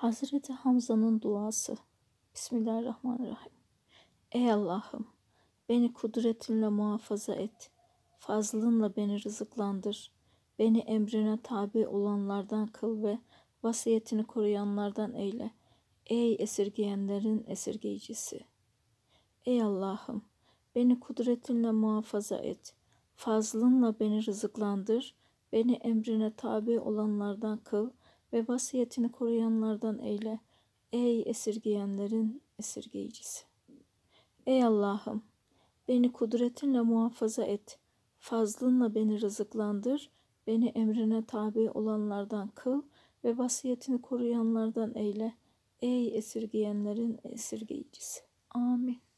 Hazreti Hamza'nın duası. Bismillahirrahmanirrahim. Ey Allah'ım beni kudretinle muhafaza et. Fazlınla beni rızıklandır. Beni emrine tabi olanlardan kıl ve vasiyetini koruyanlardan eyle. Ey esirgeyenlerin esirgeyicisi. Ey Allah'ım beni kudretinle muhafaza et. Fazlınla beni rızıklandır. Beni emrine tabi olanlardan kıl ve vasiyetini koruyanlardan eyle. Ey esirgeyenlerin esirgeyicisi. Ey Allah'ım beni kudretinle muhafaza et. Fazlınla beni rızıklandır. Beni emrine tabi olanlardan kıl ve vasiyetini koruyanlardan eyle. Ey esirgeyenlerin esirgeyicisi. Amin.